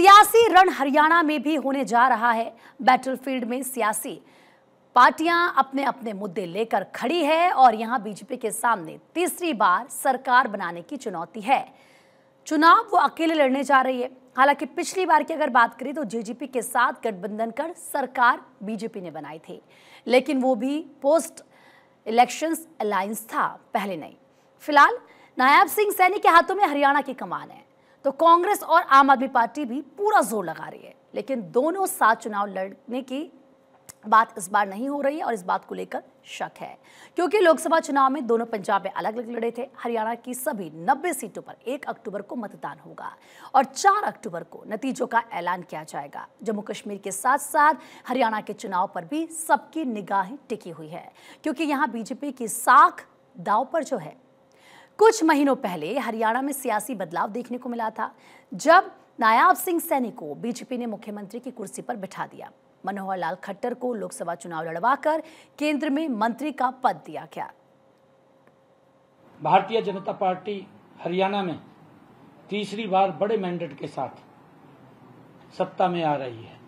सियासी रण हरियाणा में भी होने जा रहा है बैटलफील्ड में सियासी पार्टियां अपने अपने मुद्दे लेकर खड़ी है और यहां बीजेपी के सामने तीसरी बार सरकार बनाने की चुनौती है चुनाव वो अकेले लड़ने जा रही है हालांकि पिछली बार की अगर बात करें तो जेजीपी के साथ गठबंधन कर सरकार बीजेपी ने बनाई थी लेकिन वो भी पोस्ट इलेक्शंस अलायंस था पहले नहीं फिलहाल नायब सिंह सैनी के हाथों में हरियाणा की कमान है तो कांग्रेस और आम आदमी पार्टी भी पूरा जोर लगा रही है लेकिन दोनों साथ चुनाव लड़ने की बात इस बार नहीं हो रही है और इस बात को लेकर शक है क्योंकि लोकसभा चुनाव में दोनों पंजाब में अलग अलग लड़े थे हरियाणा की सभी 90 सीटों पर 1 अक्टूबर को मतदान होगा और 4 अक्टूबर को नतीजों का ऐलान किया जाएगा जम्मू कश्मीर के साथ साथ हरियाणा के चुनाव पर भी सबकी निगाहें टिकी हुई है क्योंकि यहाँ बीजेपी की साख दाव पर जो है कुछ महीनों पहले हरियाणा में सियासी बदलाव देखने को मिला था जब नायाब सिंह सैनी को बीजेपी ने मुख्यमंत्री की कुर्सी पर बिठा दिया मनोहर लाल खट्टर को लोकसभा चुनाव लड़वाकर केंद्र में मंत्री का पद दिया गया भारतीय जनता पार्टी हरियाणा में तीसरी बार बड़े मैंडेट के साथ सत्ता में आ रही है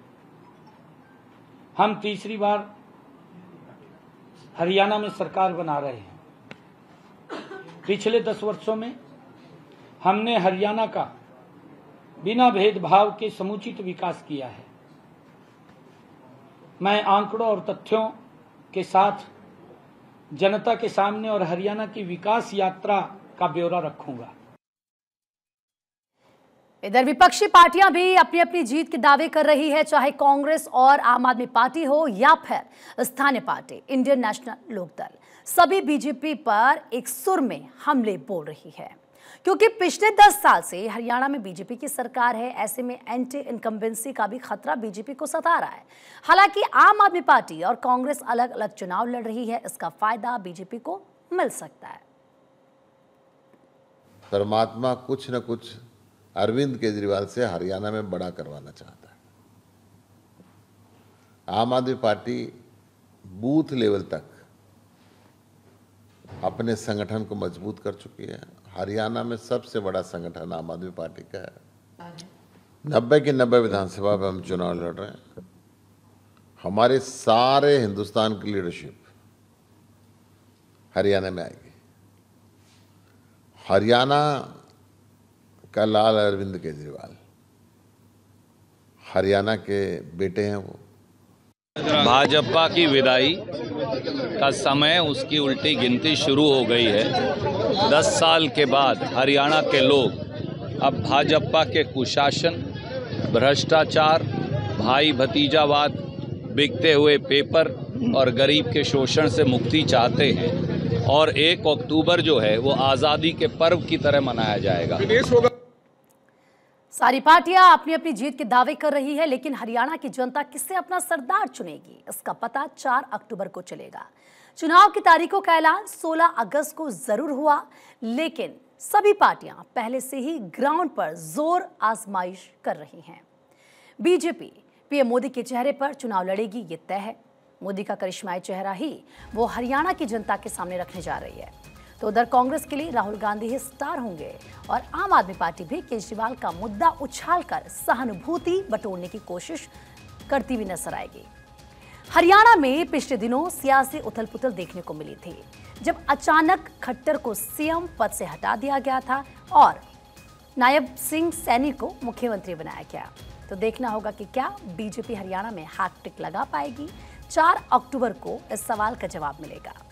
हम तीसरी बार हरियाणा में सरकार बना रहे हैं पिछले दस वर्षों में हमने हरियाणा का बिना भेदभाव के समुचित विकास किया है मैं आंकड़ों और तथ्यों के साथ जनता के सामने और हरियाणा की विकास यात्रा का ब्यौरा रखूंगा इधर विपक्षी पार्टियां भी अपनी अपनी जीत के दावे कर रही है चाहे कांग्रेस और आम आदमी पार्टी हो या फिर स्थानीय पार्टी इंडियन नेशनल लोकदल सभी बीजेपी पर एक सुर में हमले बोल रही है क्योंकि पिछले दस साल से हरियाणा में बीजेपी की सरकार है ऐसे में एंटी इनकम्बेंसी का भी खतरा बीजेपी को सता रहा है हालांकि आम आदमी पार्टी और कांग्रेस अलग अलग चुनाव लड़ रही है इसका फायदा बीजेपी को मिल सकता है परमात्मा कुछ न कुछ अरविंद केजरीवाल से हरियाणा में बड़ा करवाना चाहता है आम आदमी पार्टी बूथ लेवल तक अपने संगठन को मजबूत कर चुकी है हरियाणा में सबसे बड़ा संगठन आम आदमी पार्टी का है नब्बे के नब्बे विधानसभा में हम चुनाव लड़ रहे हैं हमारे सारे हिंदुस्तान की लीडरशिप हरियाणा में आएगी हरियाणा का लाल अरविंद केजरीवाल हरियाणा के बेटे हैं वो भाजपा की विदाई का समय उसकी उल्टी गिनती शुरू हो गई है दस साल के बाद हरियाणा के लोग अब भाजपा के कुशासन भ्रष्टाचार भाई भतीजावाद बिकते हुए पेपर और गरीब के शोषण से मुक्ति चाहते हैं और एक अक्टूबर जो है वो आज़ादी के पर्व की तरह मनाया जाएगा सारी पार्टियां अपनी अपनी जीत के दावे कर रही है लेकिन हरियाणा की जनता किससे अपना सरदार चुनेगी इसका पता 4 अक्टूबर को चलेगा चुनाव की तारीखों का ऐलान 16 अगस्त को जरूर हुआ लेकिन सभी पार्टियां पहले से ही ग्राउंड पर जोर आजमाइश कर रही हैं बीजेपी पीएम मोदी के चेहरे पर चुनाव लड़ेगी ये तय है मोदी का करिश्माई चेहरा ही वो हरियाणा की जनता के सामने रखने जा रही है तो उधर कांग्रेस के लिए राहुल गांधी ही स्टार होंगे और आम आदमी पार्टी भी केजरीवाल का मुद्दा उछालकर सहानुभूति बटोरने की कोशिश करती हुई नजर आएगी हरियाणा में पिछले दिनों सियासी उथल पुथल देखने को मिली थी जब अचानक खट्टर को सीएम पद से हटा दिया गया था और नायब सिंह सैनी को मुख्यमंत्री बनाया गया तो देखना होगा कि क्या बीजेपी हरियाणा में हैट्रिक लगा पाएगी 4 अक्टूबर को इस सवाल का जवाब मिलेगा